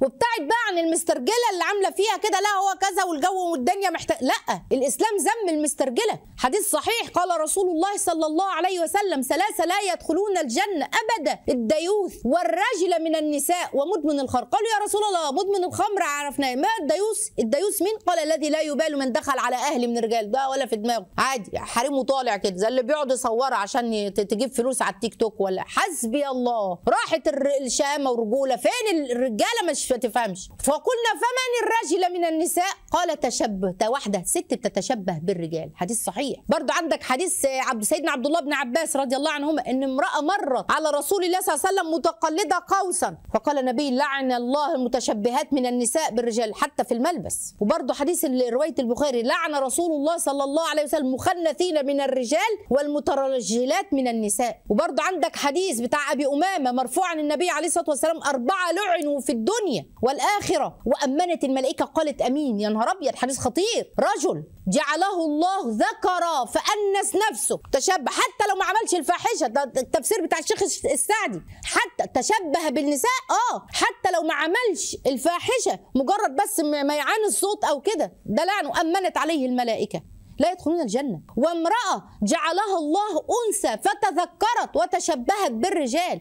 وابتعد بقى عن المسترجله اللي عامله فيها كده لا هو كذا والجو والدنيا محتاج لا الاسلام ذم المسترجله حديث صحيح قال رسول الله صلى الله عليه وسلم ثلاثه لا يدخلون الجنه ابدا الديوث والرجل من النساء ومدمن الخمر قالوا يا رسول الله مدمن الخمر عرفناه ما الديوث الديوث مين قال الذي لا يبال من دخل على اهل من الرجال ده ولا في دماغه عادي يعني حريمه طالع كده زي اللي بيقعد يصور عشان تجيب فلوس على التيك توك ولا حسبي الله راحت الشامه والرجوله فين الرجاله مش تفهمش ما تفهمش فقلنا فمن الرجل من النساء قال تشبه واحده ست بتتشبه بالرجال حديث صحيح برضو عندك حديث آه، عبد سيدنا عبد الله بن عباس رضي الله عنهما ان امراه مرت على رسول الله صلى الله عليه وسلم متقلده قوسا فقال النبي لعن الله المتشبهات من النساء بالرجال حتى في الملبس وبرضو حديث روايه البخاري لعن رسول الله صلى الله عليه وسلم المخنثين من الرجال والمترجلات من النساء وبرضو عندك حديث بتاع ابي امامه مرفوع عن النبي عليه الصلاه والسلام اربعه لعنوا في الدنيا الدنيا والاخره وامنت الملائكه قالت امين يا نهار ابيض حديث خطير رجل جعله الله ذكرا فانس نفسه تشبه حتى لو ما عملش الفاحشه ده التفسير بتاع الشيخ السعدي حتى تشبه بالنساء اه حتى لو ما عملش الفاحشه مجرد بس ما يعاني الصوت او كده ده لعنه امنت عليه الملائكه لا يدخلون الجنة وامرأة جعلها الله أنثى فتذكرت وتشبهت بالرجال